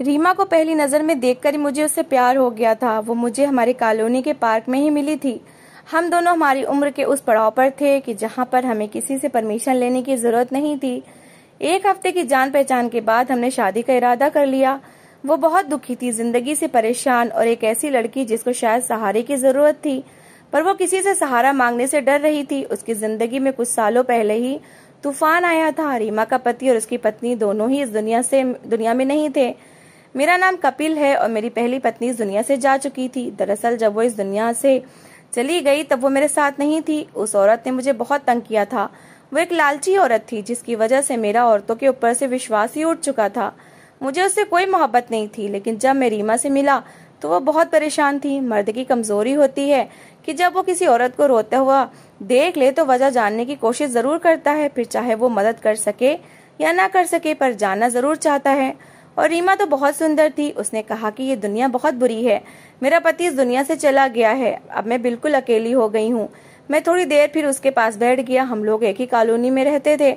रीमा को पहली नज़र में देखकर ही मुझे उससे प्यार हो गया था वो मुझे हमारे कॉलोनी के पार्क में ही मिली थी हम दोनों हमारी उम्र के उस पड़ाव पर थे कि जहाँ पर हमें किसी से परमिशन लेने की ज़रूरत नहीं थी एक हफ्ते की जान पहचान के बाद हमने शादी का इरादा कर लिया वो बहुत दुखी थी जिंदगी से परेशान और एक ऐसी लड़की जिसको शायद सहारे की ज़रूरत थी पर वो किसी से सहारा मांगने से डर रही थी उसकी जिंदगी में कुछ सालों पहले ही तूफान आया था रीमा का पति और उसकी पत्नी दोनों ही इस दुनिया से दुनिया में नहीं थे मेरा नाम कपिल है और मेरी पहली पत्नी इस दुनिया से जा चुकी थी दरअसल जब वो इस दुनिया से चली गई तब वो मेरे साथ नहीं थी उस औरत ने मुझे बहुत तंग किया था वो एक लालची औरत थी जिसकी वजह से मेरा औरतों के ऊपर से विश्वास ही उठ चुका था मुझे उससे कोई मोहब्बत नहीं थी लेकिन जब मैं रीमा से मिला तो वो बहुत परेशान थी मर्द की कमजोरी होती है कि जब वो किसी औरत को रोता हुआ देख ले तो वजह जानने की कोशिश जरूर करता है फिर चाहे वो मदद कर सके या ना कर सके पर जानना जरूर चाहता है और रीमा तो बहुत सुंदर थी उसने कहा कि ये दुनिया बहुत बुरी है मेरा पति इस दुनिया से चला गया है अब मैं बिल्कुल अकेली हो गई हूँ मैं थोड़ी देर फिर उसके पास बैठ गया हम लोग एक ही कॉलोनी में रहते थे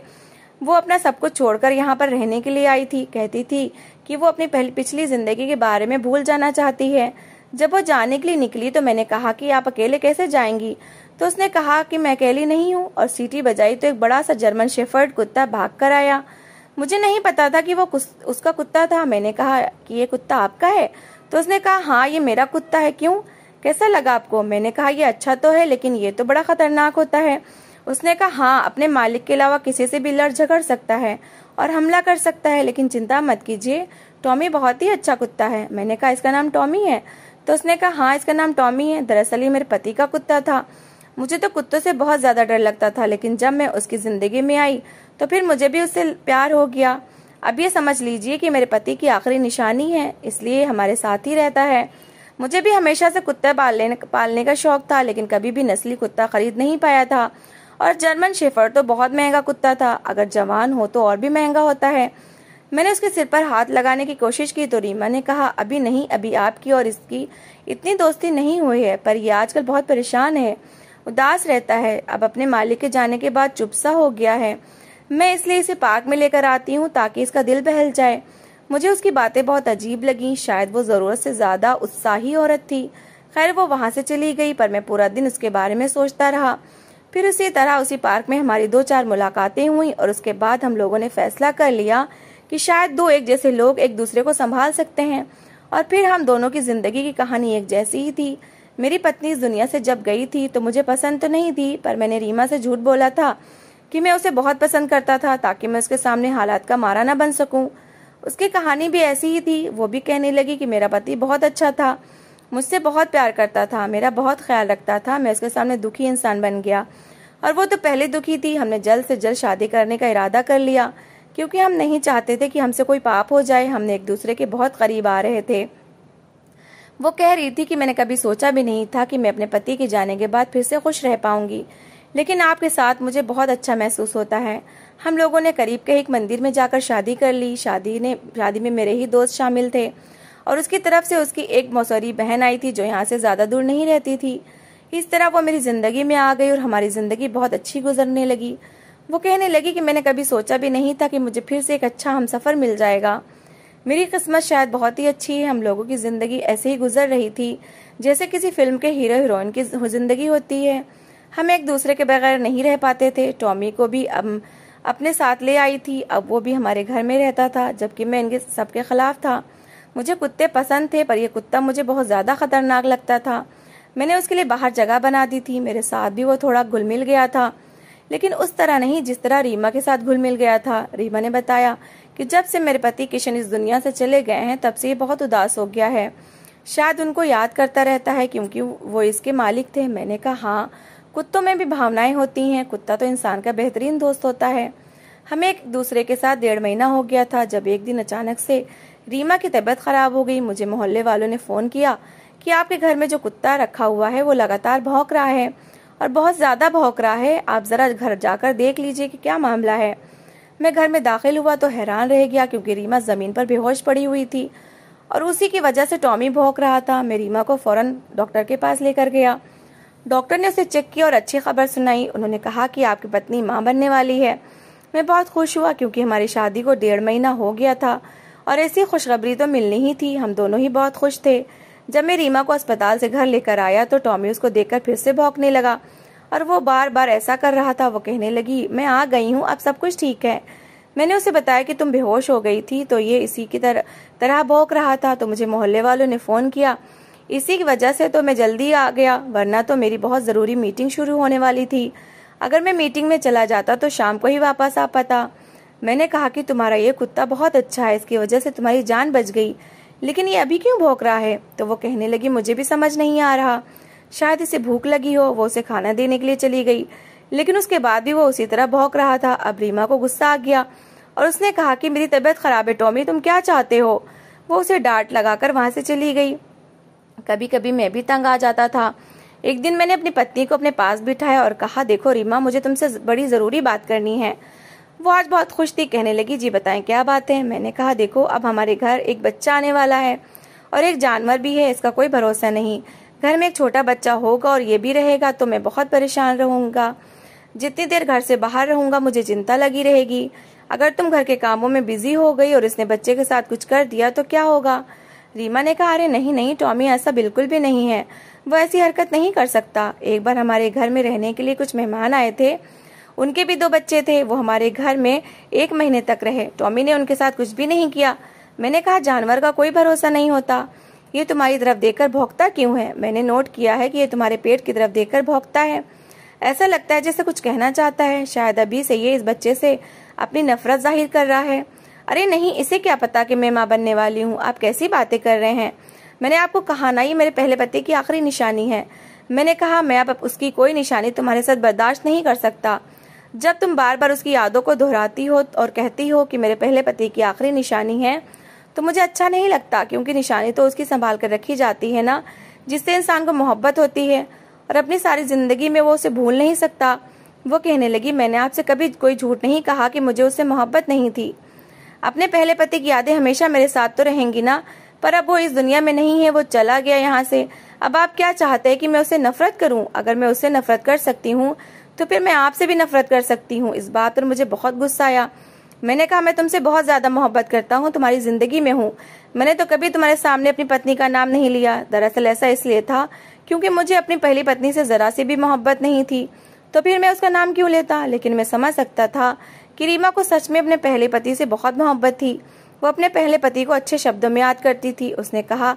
वो अपना सब कुछ छोड़कर यहाँ पर रहने के लिए आई थी कहती थी कि वो अपनी पहली पिछली जिंदगी के बारे में भूल जाना चाहती है जब वो जाने के लिए निकली तो मैंने कहा कि आप अकेले कैसे जाएंगी तो उसने कहा कि मैं अकेली नहीं हूँ और सीटी बजाई तो एक बड़ा सा जर्मन शेफर्ड कुत्ता भाग कर आया मुझे नहीं पता था कि वो उसका कुत्ता था मैंने कहा कि ये कुत्ता आपका है तो उसने कहा हाँ ये मेरा कुत्ता है क्यों कैसा लगा आपको मैंने कहा ये अच्छा तो है लेकिन ये तो बड़ा खतरनाक होता है उसने कहा हाँ अपने मालिक के अलावा किसी से भी लड़ झगड़ सकता है और हमला कर सकता है लेकिन चिंता मत कीजिए टॉमी बहुत ही अच्छा कुत्ता है मैंने कहा इसका नाम टॉमी है तो उसने कहा हाँ इसका नाम टॉमी है दरअसल ये मेरे पति का कुत्ता था मुझे तो कुत्तों से बहुत ज़्यादा डर लगता था लेकिन जब मैं उसकी ज़िंदगी में आई तो फिर मुझे भी उससे प्यार हो गया अब ये समझ लीजिए कि मेरे पति की आखिरी निशानी है इसलिए हमारे साथ ही रहता है मुझे भी हमेशा से कुत्ता पालने पालने का शौक था लेकिन कभी भी नस्ली कुत्ता खरीद नहीं पाया था और जर्मन शेफर तो बहुत महंगा कुत्ता था अगर जवान हो तो और भी महंगा होता है मैंने उसके सिर पर हाथ लगाने की कोशिश की तो रीमा ने कहा अभी नहीं अभी आपकी और इसकी इतनी दोस्ती नहीं हुई है पर यह आजकल बहुत परेशान है उदास रहता है अब अपने मालिक के जाने के बाद चुप सा हो गया है मैं इसलिए इसे पार्क में लेकर आती हूँ ताकि इसका दिल बहल जाए मुझे उसकी बातें बहुत अजीब लगी शायद वो जरूरत से ज्यादा उत्साही औरत थी खैर वो वहां से चली गई पर मैं पूरा दिन उसके बारे में सोचता रहा फिर उसी तरह उसी पार्क में हमारी दो चार मुलाकातें हुई और उसके बाद हम लोगों ने फैसला कर लिया कि शायद दो एक जैसे लोग एक दूसरे को संभाल सकते हैं और फिर हम दोनों की जिंदगी की कहानी एक जैसी ही थी मेरी पत्नी इस दुनिया से जब गई थी तो मुझे पसंद तो नहीं थी पर मैंने रीमा से झूठ बोला था कि मैं उसे बहुत पसंद करता था ताकि मैं उसके सामने हालात का मारा ना बन सकूं उसकी कहानी भी ऐसी ही थी वो भी कहने लगी कि मेरा पति बहुत अच्छा था मुझसे बहुत प्यार करता था मेरा बहुत ख्याल रखता था मैं उसके सामने दुखी इंसान बन गया और वो तो पहले दुखी थी हमने जल्द से जल्द शादी करने का इरादा कर लिया क्योंकि हम नहीं चाहते थे कि हमसे कोई पाप हो जाए हमने एक दूसरे के बहुत करीब आ रहे थे वो कह रही थी कि मैंने कभी सोचा भी नहीं था कि मैं अपने पति के जाने के बाद फिर से खुश रह पाऊंगी लेकिन आपके साथ मुझे बहुत अच्छा महसूस होता है हम लोगों ने करीब के एक मंदिर में जाकर शादी कर ली शादी ने शादी में मेरे ही दोस्त शामिल थे और उसकी तरफ से उसकी एक मौसरी बहन आई थी जो यहाँ से ज़्यादा दूर नहीं रहती थी इस तरह वो मेरी ज़िंदगी में आ गई और हमारी ज़िंदगी बहुत अच्छी गुजरने लगी वो कहने लगी कि मैंने कभी सोचा भी नहीं था कि मुझे फिर से एक अच्छा हम सफ़र मिल जाएगा मेरी किस्मत शायद बहुत ही अच्छी है हम लोगों की ज़िंदगी ऐसे ही गुजर रही थी जैसे किसी फिल्म के हीरो हीरोइन की ज़िंदगी होती है हम एक दूसरे के बगैर नहीं रह पाते थे टॉमी को भी अब अपने साथ ले आई थी अब वो भी हमारे घर में रहता था जबकि मैं इनके सबके खिलाफ था मुझे कुत्ते पसंद थे पर यह कुत्ता मुझे बहुत ज़्यादा खतरनाक लगता था मैंने उसके लिए बाहर जगह बना दी थी मेरे साथ भी वो थोड़ा घुल मिल गया था लेकिन उस तरह नहीं जिस तरह रीमा के साथ घुल मिल गया था रीमा ने बताया कि जब से मेरे पति किशन इस दुनिया से चले गए हैं तब से ये बहुत उदास हो गया है शायद उनको याद करता रहता है क्योंकि वो इसके मालिक थे मैंने कहा हाँ कुत्तों में भी भावनाएं होती हैं कुत्ता तो इंसान का बेहतरीन दोस्त होता है हमें एक दूसरे के साथ डेढ़ महीना हो गया था जब एक दिन अचानक से रीमा की तबीयत खराब हो गई मुझे मोहल्ले वालों ने फ़ोन किया कि आपके घर में जो कुत्ता रखा हुआ है वो लगातार भौंक रहा है और बहुत ज़्यादा भौंक रहा है आप ज़रा घर जाकर देख लीजिए कि क्या मामला है मैं घर में दाखिल हुआ तो हैरान रह गया क्योंकि रीमा जमीन पर बेहोश पड़ी हुई थी और उसी की वजह से टॉमी भौंक रहा था मैं रीमा को फौरन डॉक्टर के पास लेकर गया डॉक्टर ने उसे चेक किया और अच्छी खबर सुनाई उन्होंने कहा कि आपकी पत्नी माँ बनने वाली है मैं बहुत खुश हुआ क्योंकि हमारी शादी को डेढ़ महीना हो गया था और ऐसी खुशखबरी तो मिलनी ही थी हम दोनों ही बहुत खुश थे जब मैं रीमा को अस्पताल से घर लेकर आया तो टॉमी उसको देखकर फिर से भौंकने लगा और वो बार बार ऐसा कर रहा था वो कहने लगी मैं आ गई हूँ अब सब कुछ ठीक है मैंने उसे बताया कि तुम बेहोश हो गई थी तो ये इसी की तरह तरह भोंक रहा था तो मुझे मोहल्ले वालों ने फ़ोन किया इसी की वजह से तो मैं जल्दी आ गया वरना तो मेरी बहुत ज़रूरी मीटिंग शुरू होने वाली थी अगर मैं मीटिंग में चला जाता तो शाम को ही वापस आ पाता मैंने कहा कि तुम्हारा ये कुत्ता बहुत अच्छा है इसकी वजह से तुम्हारी जान बच गई लेकिन ये अभी क्यों भोंक रहा है तो वो कहने लगी मुझे भी समझ नहीं आ रहा शायद इसे भूख लगी हो वो उसे खाना देने के लिए चली गई लेकिन उसके बाद भी वो उसी तरह भौंक रहा था अब रीमा को गुस्सा आ गया और उसने कहा कि मेरी तबीयत खराब है टॉमी तुम क्या चाहते हो वो उसे डांट लगाकर वहां से चली गई कभी कभी मैं भी तंग आ जाता था एक दिन मैंने अपनी पत्नी को अपने पास बिठाया और कहा देखो रीमा मुझे तुमसे बड़ी ज़रूरी बात करनी है वो आज बहुत खुश थी कहने लगी जी बताएं क्या बात है मैंने कहा देखो अब हमारे घर एक बच्चा आने वाला है और एक जानवर भी है इसका कोई भरोसा नहीं घर में एक छोटा बच्चा होगा और ये भी रहेगा तो मैं बहुत परेशान रहूंगा जितनी देर घर से बाहर रहूंगा मुझे चिंता लगी रहेगी अगर तुम घर के कामों में बिजी हो गई और इसने बच्चे के साथ कुछ कर दिया तो क्या होगा रीमा ने कहा अरे नहीं नहीं टॉमी ऐसा बिल्कुल भी नहीं है वो ऐसी हरकत नहीं कर सकता एक बार हमारे घर में रहने के लिए कुछ मेहमान आए थे उनके भी दो बच्चे थे वो हमारे घर में एक महीने तक रहे टॉमी ने उनके साथ कुछ भी नहीं किया मैंने कहा जानवर का कोई भरोसा नहीं होता ये तुम्हारी तरफ देखकर भौंकता क्यों है मैंने नोट किया है कि ये तुम्हारे पेट की तरफ देखकर भौंकता है ऐसा लगता है जैसे कुछ कहना चाहता है शायद अभी से ये इस बच्चे से अपनी नफरत जाहिर कर रहा है अरे नहीं इसे क्या पता कि मैं माँ बनने वाली हूँ आप कैसी बातें कर रहे हैं मैंने आपको कहा ना ये मेरे पहले पति की आखिरी निशानी है मैंने कहा मैं अब उसकी कोई निशानी तुम्हारे साथ बर्दाश्त नहीं कर सकता जब तुम बार बार उसकी यादों को दोहराती हो और कहती हो कि मेरे पहले पति की आखिरी निशानी है तो मुझे अच्छा नहीं लगता क्योंकि निशानी तो उसकी संभाल कर रखी जाती है ना जिससे इंसान को मोहब्बत होती है और अपनी सारी ज़िंदगी में वो उसे भूल नहीं सकता वो कहने लगी मैंने आपसे कभी कोई झूठ नहीं कहा कि मुझे उससे मोहब्बत नहीं थी अपने पहले पति की यादें हमेशा मेरे साथ तो रहेंगी ना पर अब वो इस दुनिया में नहीं है वो चला गया यहाँ से अब आप क्या चाहते हैं कि मैं उसे नफरत करूं अगर मैं उससे नफरत कर सकती हूँ तो फिर मैं आपसे भी नफरत कर सकती हूँ इस बात पर मुझे बहुत गुस्सा आया मैंने कहा मैं तुमसे बहुत ज़्यादा मोहब्बत करता हूँ तुम्हारी ज़िंदगी में हूँ मैंने तो कभी तुम्हारे सामने अपनी पत्नी का नाम नहीं लिया दरअसल ऐसा इसलिए था क्योंकि मुझे अपनी पहली पत्नी से ज़रा सी भी मोहब्बत नहीं थी तो फिर मैं उसका नाम क्यों लेता लेकिन मैं समझ सकता था कि रीमा को सच में अपने पहले पति से बहुत मोहब्बत थी वो अपने पहले पति को अच्छे शब्दों में याद करती थी उसने कहा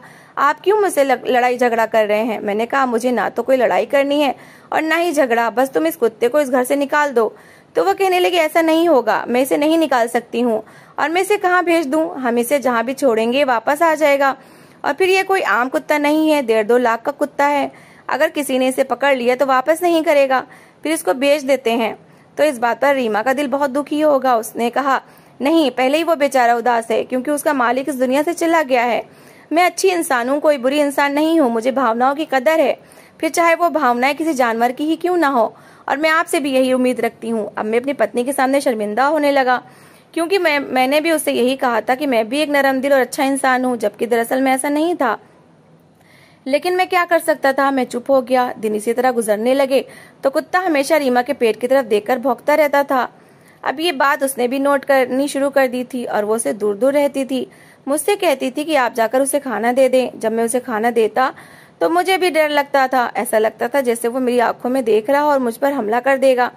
आप क्यों मुझसे लड़ाई झगड़ा कर रहे हैं मैंने कहा मुझे ना तो कोई लड़ाई करनी है और ना ही झगड़ा बस तुम इस कुत्ते को इस घर से निकाल दो तो वह कहने लगे ऐसा नहीं होगा मैं इसे नहीं निकाल सकती हूँ और मैं इसे कहाँ भेज दूँ हम इसे जहाँ भी छोड़ेंगे वापस आ जाएगा और फिर यह कोई आम कुत्ता नहीं है डेढ़ दो लाख का कुत्ता है अगर किसी ने इसे पकड़ लिया तो वापस नहीं करेगा फिर इसको बेच देते हैं तो इस बात पर रीमा का दिल बहुत दुखी होगा उसने कहा नहीं पहले ही वो बेचारा उदास है क्योंकि उसका मालिक इस दुनिया से चला गया है मैं अच्छी इंसान हूँ कोई बुरी इंसान नहीं हूँ मुझे भावनाओं की कदर है फिर चाहे वो भावनाएं किसी जानवर की ही क्यों ना हो और मैं आपसे भी यही उम्मीद रखती हूँ अब मैं अपनी पत्नी के सामने शर्मिंदा होने लगा क्योंकि मैं मैंने भी उससे यही कहा था कि मैं भी एक नरम दिल और अच्छा इंसान हूँ जबकि दरअसल मैं ऐसा नहीं था लेकिन मैं क्या कर सकता था मैं चुप हो गया दिन इसी तरह गुजरने लगे तो कुत्ता हमेशा रीमा के पेट की तरफ देखकर भौंकता रहता था अब ये बात उसने भी नोट करनी शुरू कर दी थी और वो उसे दूर दूर रहती थी मुझसे कहती थी कि आप जाकर उसे खाना दे दें जब मैं उसे खाना देता तो मुझे भी डर लगता था ऐसा लगता था जैसे वो मेरी आंखों में देख रहा और मुझ पर हमला कर देगा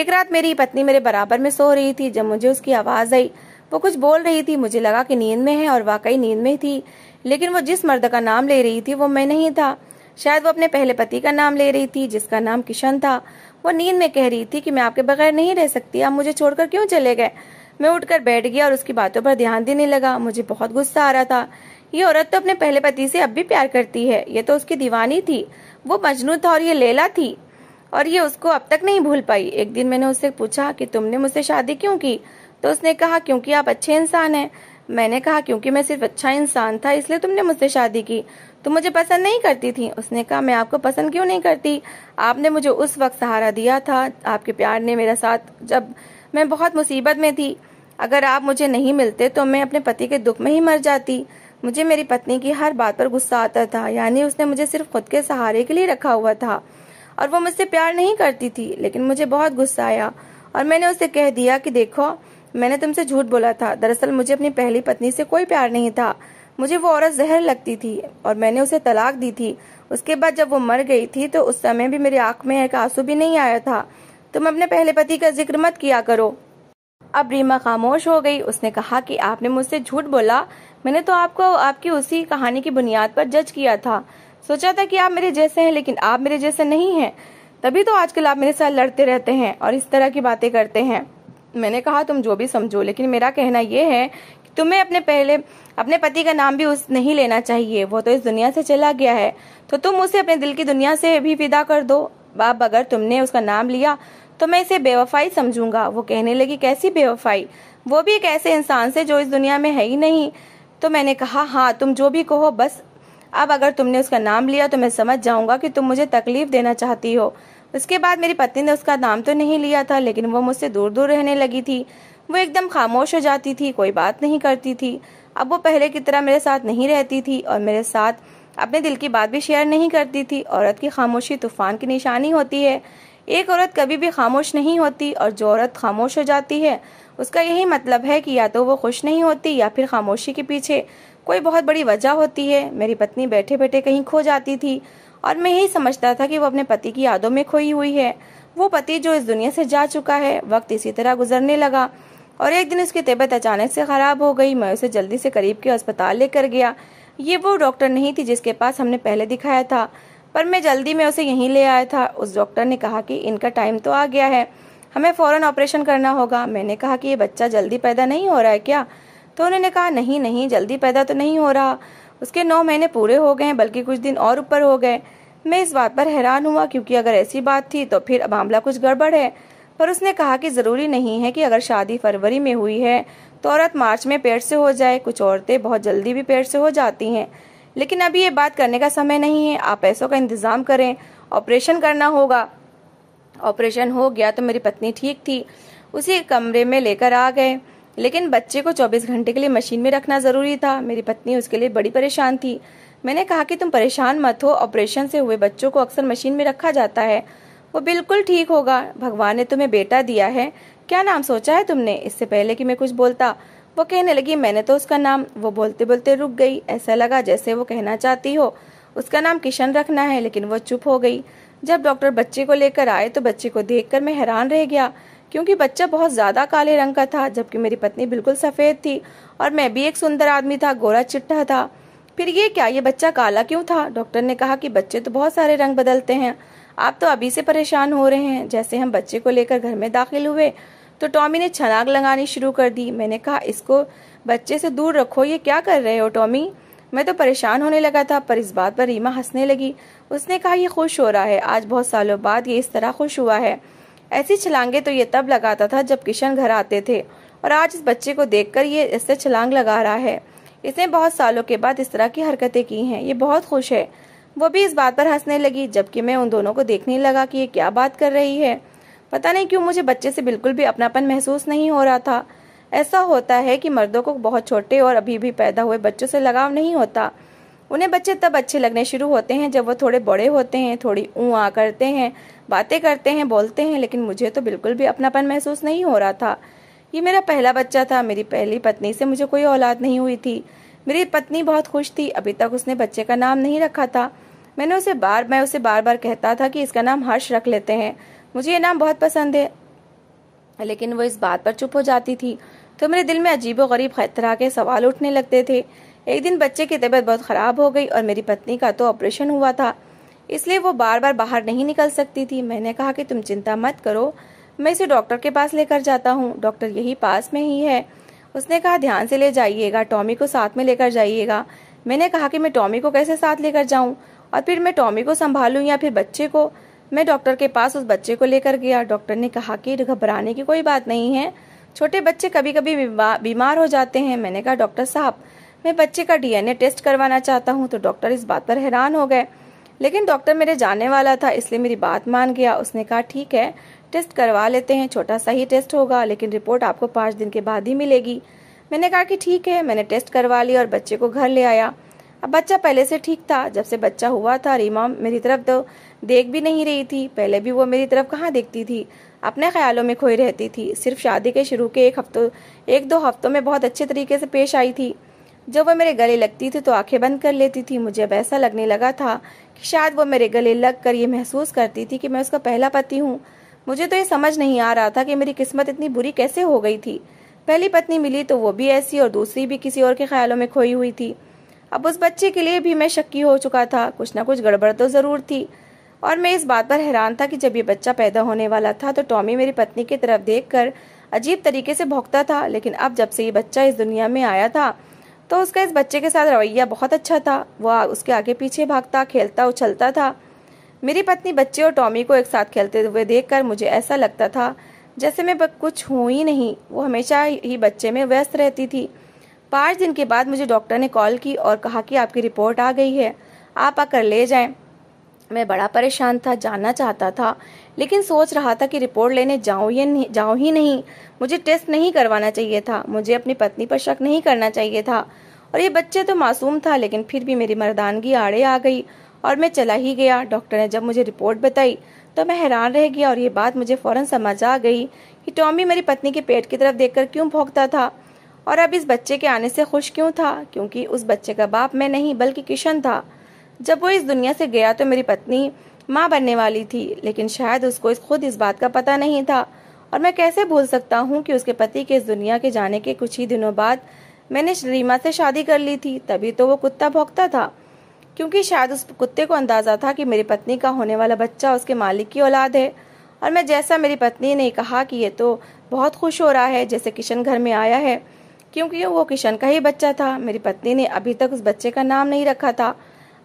एक रात मेरी पत्नी मेरे बराबर में सो रही थी जब मुझे उसकी आवाज़ आई वो कुछ बोल रही थी मुझे लगा कि नींद में है और वाकई नींद में थी लेकिन वो जिस मर्द का नाम ले रही थी वो मैं नहीं था शायद वो अपने पहले पति का नाम ले रही थी जिसका नाम किशन था वो नींद में कह रही थी कि मैं आपके बगैर नहीं रह सकती आप मुझे छोड़कर क्यों चले गए मैं उठकर बैठ गया और उसकी बातों पर ध्यान देने लगा मुझे बहुत गुस्सा आ रहा था ये औरत तो अपने पहले पति से अब भी प्यार करती है ये तो उसकी दीवानी थी वो मजनू था और ये लेला थी और ये उसको अब तक नहीं भूल पाई एक दिन मैंने उससे पूछा कि तुमने मुझसे शादी क्यों की तो उसने कहा क्योंकि आप अच्छे इंसान हैं मैंने कहा क्योंकि मैं सिर्फ अच्छा इंसान था इसलिए तुमने मुझसे शादी की तुम तो मुझे पसंद नहीं करती थी उसने कहा मैं आपको पसंद क्यों नहीं करती आपने मुझे उस वक्त सहारा दिया था आपके प्यार ने मेरा साथ जब मैं बहुत मुसीबत में थी अगर आप मुझे नहीं मिलते तो मैं अपने पति के दुख में ही मर जाती मुझे मेरी पत्नी की हर बात पर गुस्सा आता था यानी उसने मुझे सिर्फ खुद के सहारे के लिए रखा हुआ था और वो मुझसे प्यार नहीं करती थी लेकिन मुझे बहुत गुस्सा आया और मैंने उसे कह दिया कि देखो मैंने तुमसे झूठ बोला था दरअसल मुझे अपनी पहली पत्नी से कोई प्यार नहीं था मुझे वो औरत जहर लगती थी और मैंने उसे तलाक दी थी उसके बाद जब वो मर गई थी तो उस समय भी मेरी आंख में एक आंसू भी नहीं आया था तुम अपने पहले पति का जिक्र मत किया करो अब रीमा खामोश हो गई उसने कहा कि आपने मुझसे झूठ बोला मैंने तो आपको आपकी उसी कहानी की बुनियाद पर जज किया था सोचा था कि आप मेरे जैसे हैं लेकिन आप मेरे जैसे नहीं हैं तभी तो आजकल आप मेरे साथ लड़ते रहते हैं और इस तरह की बातें करते हैं मैंने कहा तुम जो भी समझो लेकिन मेरा कहना यह है कि तुम्हें अपने पहले अपने पति का नाम भी उस नहीं लेना चाहिए वो तो इस दुनिया से चला गया है तो तुम उसे अपने दिल की दुनिया से भी विदा कर दो बाप अगर तुमने उसका नाम लिया तो मैं इसे बेवफाई समझूंगा वो कहने लगी कैसी बेवफाई वो भी एक ऐसे इंसान से जो इस दुनिया में है ही नहीं तो मैंने कहा हाँ तुम जो भी कहो बस अब अगर तुमने उसका नाम लिया तो मैं समझ जाऊंगा कि तुम मुझे तकलीफ देना चाहती हो उसके बाद मेरी पत्नी ने उसका नाम तो नहीं लिया था लेकिन वो मुझसे दूर दूर रहने लगी थी वो एकदम खामोश हो जाती थी कोई बात नहीं करती थी अब वो पहले की तरह मेरे साथ नहीं रहती थी और मेरे साथ अपने दिल की बात भी शेयर नहीं करती थी औरत की खामोशी तूफान की निशानी होती है एक औरत कभी भी खामोश नहीं होती और जो औरत खामोश हो जाती है उसका यही मतलब है कि या तो वो खुश नहीं होती या फिर खामोशी के पीछे कोई बहुत बड़ी वजह होती है मेरी पत्नी बैठे बैठे कहीं खो जाती थी और मैं यही समझता था कि वो अपने पति की यादों में खोई हुई है वो पति जो इस दुनिया से जा चुका है वक्त इसी तरह गुजरने लगा और एक दिन उसकी तबीयत अचानक से ख़राब हो गई मैं उसे जल्दी से करीब के अस्पताल लेकर गया ये वो डॉक्टर नहीं थी जिसके पास हमने पहले दिखाया था पर मैं जल्दी में उसे यहीं ले आया था उस डॉक्टर ने कहा कि इनका टाइम तो आ गया है हमें फ़ौरन ऑपरेशन करना होगा मैंने कहा कि ये बच्चा जल्दी पैदा नहीं हो रहा है क्या तो उन्होंने कहा नहीं नहीं जल्दी पैदा तो नहीं हो रहा उसके नौ महीने पूरे हो गए बल्कि कुछ दिन और ऊपर हो गए मैं इस बात पर हैरान हुआ क्योंकि अगर ऐसी बात थी तो फिर मामला कुछ गड़बड़ है पर उसने कहा कि ज़रूरी नहीं है कि अगर शादी फरवरी में हुई है तो औरत मार्च में पेट से हो जाए कुछ औरतें बहुत जल्दी भी पेट से हो जाती हैं लेकिन अभी ये बात करने का समय नहीं है आप पैसों का इंतज़ाम करें ऑपरेशन करना होगा ऑपरेशन हो गया तो मेरी पत्नी ठीक थी उसे कमरे में लेकर आ गए लेकिन बच्चे को 24 घंटे के लिए मशीन में रखना ज़रूरी था मेरी पत्नी उसके लिए बड़ी परेशान थी मैंने कहा कि तुम परेशान मत हो ऑपरेशन से हुए बच्चों को अक्सर मशीन में रखा जाता है वो बिल्कुल ठीक होगा भगवान ने तुम्हें बेटा दिया है क्या नाम सोचा है तुमने इससे पहले कि मैं कुछ बोलता वो कहने लगी मैंने तो उसका नाम वो बोलते बोलते रुक गई ऐसा लगा जैसे वो कहना चाहती हो उसका नाम किशन रखना है लेकिन वह चुप हो गई जब डॉक्टर बच्चे को लेकर आए तो बच्चे को देखकर मैं हैरान रह गया क्योंकि बच्चा बहुत ज्यादा काले रंग का था जबकि मेरी पत्नी बिल्कुल सफेद थी और मैं भी एक सुंदर आदमी था गोरा चिट्ठा था फिर ये क्या ये बच्चा काला क्यों था डॉक्टर ने कहा कि बच्चे तो बहुत सारे रंग बदलते हैं आप तो अभी से परेशान हो रहे हैं जैसे हम बच्चे को लेकर घर में दाखिल हुए तो टॉमी ने छनाक लगानी शुरू कर दी मैंने कहा इसको बच्चे से दूर रखो ये क्या कर रहे हो टॉमी मैं तो परेशान होने लगा था पर इस बात पर रीमा हंसने लगी उसने कहा यह खुश हो रहा है आज बहुत सालों बाद ये इस तरह खुश हुआ है ऐसी छलांगे तो ये तब लगाता था जब किशन घर आते थे और आज इस बच्चे को देखकर ये इससे छलांग लगा रहा है इसने बहुत सालों के बाद इस तरह की हरकतें की हैं ये बहुत खुश है वो भी इस बात पर हंसने लगी जबकि मैं उन दोनों को देखने लगा कि ये क्या बात कर रही है पता नहीं क्यों मुझे बच्चे से बिल्कुल भी अपनापन महसूस नहीं हो रहा था ऐसा होता है कि मर्दों को बहुत छोटे और अभी भी पैदा हुए बच्चों से लगाव नहीं होता उन्हें बच्चे तब अच्छे लगने शुरू होते हैं जब वो थोड़े बड़े होते हैं थोड़ी ऊँ करते हैं बातें करते हैं बोलते हैं लेकिन मुझे तो बिल्कुल भी अपनापन महसूस नहीं हो रहा था ये मेरा पहला बच्चा था मेरी पहली पत्नी से मुझे कोई औलाद नहीं हुई थी मेरी पत्नी बहुत खुश थी अभी तक उसने बच्चे का नाम नहीं रखा था मैंने उसे बार मैं उसे बार बार कहता था कि इसका नाम हर्ष रख लेते हैं मुझे ये नाम बहुत पसंद है लेकिन वो इस बात पर चुप हो जाती थी तो मेरे दिल में अजीब गरीब तरह के सवाल उठने लगते थे एक दिन बच्चे की तबीयत बहुत ख़राब हो गई और मेरी पत्नी का तो ऑपरेशन हुआ था इसलिए वो बार बार बाहर नहीं निकल सकती थी मैंने कहा कि तुम चिंता मत करो मैं इसे डॉक्टर के पास लेकर जाता हूँ डॉक्टर यही पास में ही है उसने कहा ध्यान से ले जाइएगा टॉमी को साथ में लेकर जाइएगा मैंने कहा कि मैं टॉमी को कैसे साथ लेकर जाऊँ और फिर मैं टॉमी को संभालूँ या फिर बच्चे को मैं डॉक्टर के पास उस बच्चे को लेकर गया डॉक्टर ने कहा कि घबराने की कोई बात नहीं है छोटे बच्चे कभी कभी बीमार हो जाते हैं मैंने कहा डॉक्टर साहब मैं बच्चे का डीएनए टेस्ट करवाना चाहता हूँ तो डॉक्टर इस बात पर हैरान हो गए लेकिन डॉक्टर मेरे जाने वाला था इसलिए मेरी बात मान गया उसने कहा ठीक है टेस्ट करवा लेते हैं छोटा सा ही टेस्ट होगा लेकिन रिपोर्ट आपको पाँच दिन के बाद ही मिलेगी मैंने कहा कि ठीक है मैंने टेस्ट करवा लिया और बच्चे को घर ले आया अब बच्चा पहले से ठीक था जब से बच्चा हुआ था रीमा मेरी तरफ तो देख भी नहीं रही थी पहले भी वो मेरी तरफ कहाँ देखती थी अपने ख्यालों में खोई रहती थी सिर्फ शादी के शुरू के एक हफ्तों एक दो हफ्तों में बहुत अच्छे तरीके से पेश आई थी जब वह मेरे गले लगती थी तो आंखें बंद कर लेती थी मुझे अब ऐसा लगने लगा था कि शायद वह मेरे गले लग कर ये महसूस करती थी कि मैं उसका पहला पति हूँ मुझे तो ये समझ नहीं आ रहा था कि मेरी किस्मत इतनी बुरी कैसे हो गई थी पहली पत्नी मिली तो वो भी ऐसी और दूसरी भी किसी और के ख्यालों में खोई हुई थी अब उस बच्चे के लिए भी मैं शक्की हो चुका था कुछ ना कुछ गड़बड़ तो ज़रूर थी और मैं इस बात पर हैरान था कि जब ये बच्चा पैदा होने वाला था तो टॉमी मेरी पत्नी की तरफ कर अजीब तरीके से भोंकता था लेकिन अब जब से ये बच्चा इस दुनिया में आया था तो उसका इस बच्चे के साथ रवैया बहुत अच्छा था वह उसके आगे पीछे भागता खेलता उछलता था मेरी पत्नी बच्चे और टॉमी को एक साथ खेलते हुए देखकर मुझे ऐसा लगता था जैसे मैं कुछ हूँ ही नहीं वो हमेशा ही बच्चे में व्यस्त रहती थी पाँच दिन के बाद मुझे डॉक्टर ने कॉल की और कहा कि आपकी रिपोर्ट आ गई है आप आकर ले जाएं मैं बड़ा परेशान था जानना चाहता था लेकिन सोच रहा था कि रिपोर्ट लेने जाऊँ या नहीं जाऊँ ही नहीं मुझे टेस्ट नहीं करवाना चाहिए था मुझे अपनी पत्नी पर शक नहीं करना चाहिए था और ये बच्चे तो मासूम था लेकिन फिर भी मेरी मर्दानगी आड़े आ गई और मैं चला ही गया डॉक्टर ने जब मुझे रिपोर्ट बताई तो मैं हैरान रह गया और ये बात मुझे फौरन समझ आ गई कि टॉमी मेरी पत्नी के पेट की तरफ देखकर क्यों भोंकता था और अब इस बच्चे के आने से खुश क्यों था क्योंकि उस बच्चे का बाप मैं नहीं बल्कि किशन था जब वो इस दुनिया से गया तो मेरी पत्नी माँ बनने वाली थी लेकिन शायद उसको इस खुद इस बात का पता नहीं था और मैं कैसे भूल सकता हूँ कि उसके पति के इस दुनिया के जाने के कुछ ही दिनों बाद मैंने रीमा से शादी कर ली थी तभी तो वो कुत्ता भोंकता था क्योंकि शायद उस कुत्ते को अंदाजा था कि मेरी पत्नी का होने वाला बच्चा उसके मालिक की औलाद है और मैं जैसा मेरी पत्नी ने कहा कि ये तो बहुत खुश हो रहा है जैसे किशन घर में आया है क्योंकि वो किशन का ही बच्चा था मेरी पत्नी ने अभी तक उस बच्चे का नाम नहीं रखा था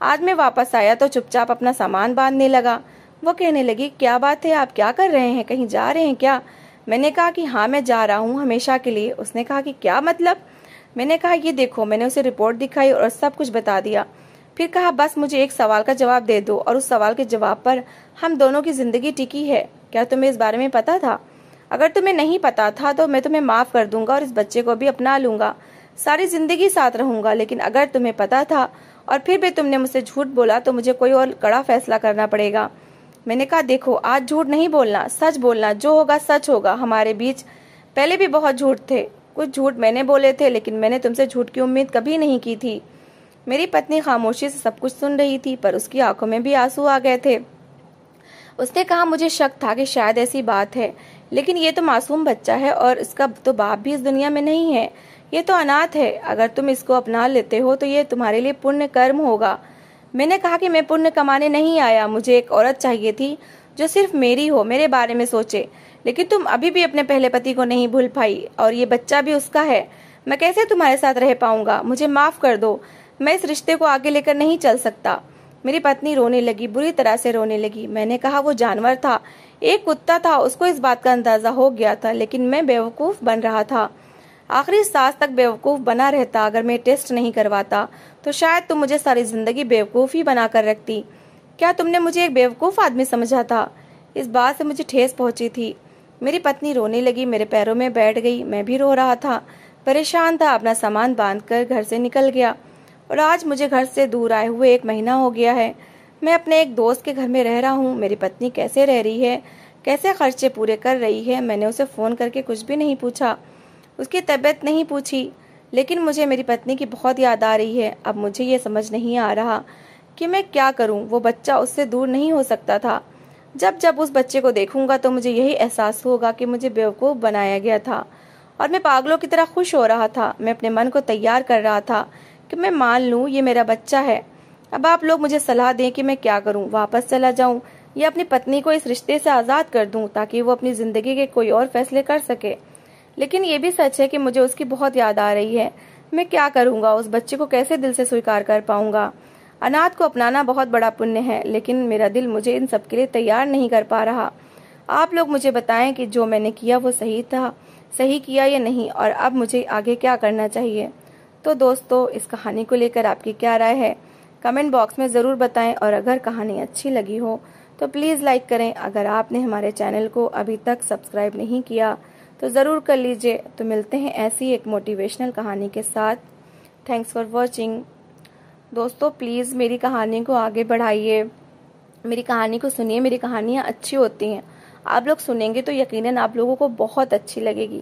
आज मैं वापस आया तो चुपचाप अपना सामान बांधने लगा वो कहने लगी क्या बात है आप क्या कर रहे हैं कहीं जा रहे हैं क्या मैंने कहा कि हाँ मैं जा रहा हूँ हमेशा के लिए उसने कहा कि क्या मतलब मैंने कहा ये देखो मैंने उसे रिपोर्ट दिखाई और सब कुछ बता दिया फिर कहा बस मुझे एक सवाल का जवाब दे दो और उस सवाल के जवाब पर हम दोनों की जिंदगी टिकी है क्या तुम्हें इस बारे में पता था अगर तुम्हें नहीं पता था तो मैं तुम्हें माफ कर दूंगा और इस बच्चे को भी अपना लूंगा सारी जिंदगी साथ रहूंगा लेकिन अगर तुम्हें पता था और फिर भी तुमने मुझसे झूठ बोला तो मुझे कोई और कड़ा फैसला करना पड़ेगा मैंने कहा देखो आज झूठ नहीं बोलना सच बोलना जो होगा सच होगा हमारे बीच पहले भी बहुत झूठ थे कुछ झूठ मैंने बोले थे लेकिन मैंने तुमसे झूठ की उम्मीद कभी नहीं की थी मेरी पत्नी खामोशी से सब कुछ सुन रही थी पर उसकी आंखों में भी आंसू आ गए थे उसने कहा मुझे शक था कि शायद ऐसी बात है लेकिन ये तो मासूम बच्चा है और इसका तो बाप भी इस दुनिया में नहीं है ये तो अनाथ है अगर तुम इसको अपना लेते हो तो ये तुम्हारे लिए पुण्य कर्म होगा मैंने कहा कि मैं पुण्य कमाने नहीं आया मुझे एक औरत चाहिए थी जो सिर्फ मेरी हो मेरे बारे में सोचे लेकिन तुम अभी भी अपने पहले पति को नहीं भूल पाई और ये बच्चा भी उसका है मैं कैसे तुम्हारे साथ रह पाऊंगा मुझे माफ कर दो मैं इस रिश्ते को आगे लेकर नहीं चल सकता मेरी पत्नी रोने लगी बुरी तरह से रोने लगी मैंने कहा वो जानवर था एक कुत्ता था उसको इस बात का अंदाजा हो गया था लेकिन मैं बेवकूफ बन रहा था आखिरी सांस तक बेवकूफ़ बना रहता अगर मैं टेस्ट नहीं करवाता तो शायद तुम मुझे सारी ज़िंदगी बेवकूफ़ ही बना कर रखती क्या तुमने मुझे एक बेवकूफ़ आदमी समझा था इस बात से मुझे ठेस पहुंची थी मेरी पत्नी रोने लगी मेरे पैरों में बैठ गई मैं भी रो रहा था परेशान था अपना सामान बांध कर घर से निकल गया और आज मुझे घर से दूर आए हुए एक महीना हो गया है मैं अपने एक दोस्त के घर में रह रहा हूँ मेरी पत्नी कैसे रह रही है कैसे खर्चे पूरे कर रही है मैंने उसे फ़ोन करके कुछ भी नहीं पूछा उसकी तबीयत नहीं पूछी लेकिन मुझे मेरी पत्नी की बहुत याद आ रही है अब मुझे ये समझ नहीं आ रहा कि मैं क्या करूं वो बच्चा उससे दूर नहीं हो सकता था जब जब उस बच्चे को देखूंगा तो मुझे यही एहसास होगा कि मुझे बेवकूफ़ बनाया गया था और मैं पागलों की तरह खुश हो रहा था मैं अपने मन को तैयार कर रहा था कि मैं मान लूँ ये मेरा बच्चा है अब आप लोग मुझे सलाह दें कि मैं क्या करूँ वापस चला जाऊँ या अपनी पत्नी को इस रिश्ते से आज़ाद कर दूँ ताकि वो अपनी ज़िंदगी के कोई और फैसले कर सके लेकिन ये भी सच है कि मुझे उसकी बहुत याद आ रही है मैं क्या करूँगा उस बच्चे को कैसे दिल से स्वीकार कर पाऊंगा अनाथ को अपनाना बहुत बड़ा पुण्य है लेकिन मेरा दिल मुझे इन सब के लिए तैयार नहीं कर पा रहा आप लोग मुझे बताएं कि जो मैंने किया वो सही था सही किया या नहीं और अब मुझे आगे क्या करना चाहिए तो दोस्तों इस कहानी को लेकर आपकी क्या राय है कमेंट बॉक्स में ज़रूर बताएं और अगर कहानी अच्छी लगी हो तो प्लीज़ लाइक करें अगर आपने हमारे चैनल को अभी तक सब्सक्राइब नहीं किया तो ज़रूर कर लीजिए तो मिलते हैं ऐसी एक मोटिवेशनल कहानी के साथ थैंक्स फॉर वॉचिंग दोस्तों प्लीज़ मेरी कहानी को आगे बढ़ाइए मेरी कहानी को सुनिए मेरी कहानियाँ अच्छी होती हैं आप लोग सुनेंगे तो यकीनन आप लोगों को बहुत अच्छी लगेगी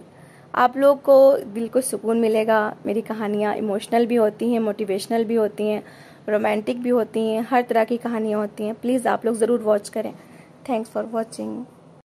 आप लोग को दिल को सुकून मिलेगा मेरी कहानियाँ इमोशनल भी होती हैं मोटिवेशनल भी होती हैं रोमांटिक भी होती हैं हर तरह की कहानियाँ होती हैं प्लीज़ आप लोग ज़रूर वॉच करें थैंक्स फॉर वॉचिंग